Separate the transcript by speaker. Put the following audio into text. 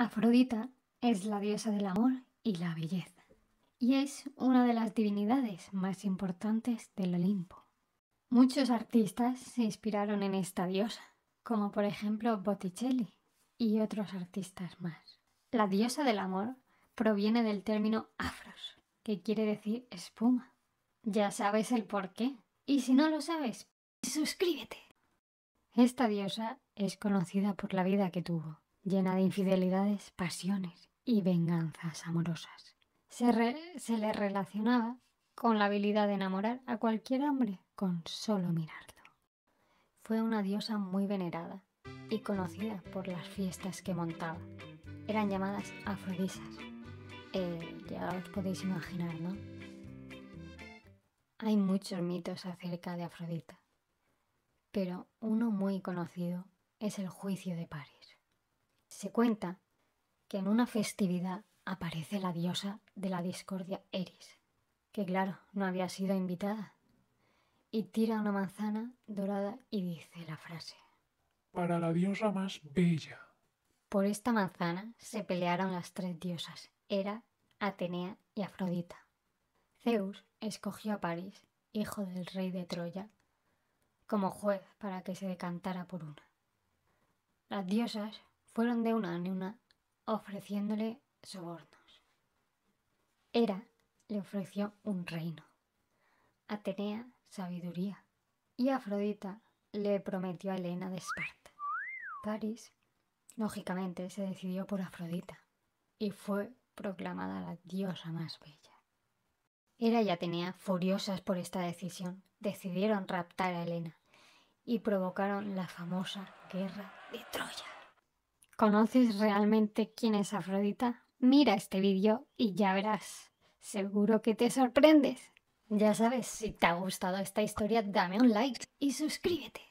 Speaker 1: Afrodita es la diosa del amor y la belleza, y es una de las divinidades más importantes del Olimpo. Muchos artistas se inspiraron en esta diosa, como por ejemplo Botticelli y otros artistas más. La diosa del amor proviene del término afros, que quiere decir espuma. Ya sabes el por qué, y si no lo sabes, suscríbete. Esta diosa es conocida por la vida que tuvo llena de infidelidades, pasiones y venganzas amorosas. Se, le relacionaba con la habilidad de enamorar a cualquier hombre con solo mirarlo. Fue una diosa muy venerada y conocida por las fiestas que montaba. Eran llamadas afrodisas. Eh, ya os podéis imaginar, ¿no? Hay muchos mitos acerca de Afrodita, pero uno muy conocido es el juicio de París se cuenta que en una festividad aparece la diosa de la discordia Eris, que claro, no había sido invitada, y tira una manzana dorada y dice la frase. Para la diosa más bella. Por esta manzana se pelearon las tres diosas, Hera, Atenea y Afrodita. Zeus escogió a París, hijo del rey de Troya, como juez para que se decantara por una. Las diosas fueron de una en una ofreciéndole sobornos. Hera le ofreció un reino, Atenea sabiduría y Afrodita le prometió a Helena de Esparta. Paris, lógicamente, se decidió por Afrodita y fue proclamada la diosa más bella. Hera y Atenea, furiosas por esta decisión, decidieron raptar a Helena y provocaron la famosa guerra de Troya. ¿Conoces realmente quién es Afrodita? Mira este vídeo y ya verás. Seguro que te sorprendes. Ya sabes, si te ha gustado esta historia, dame un like y suscríbete.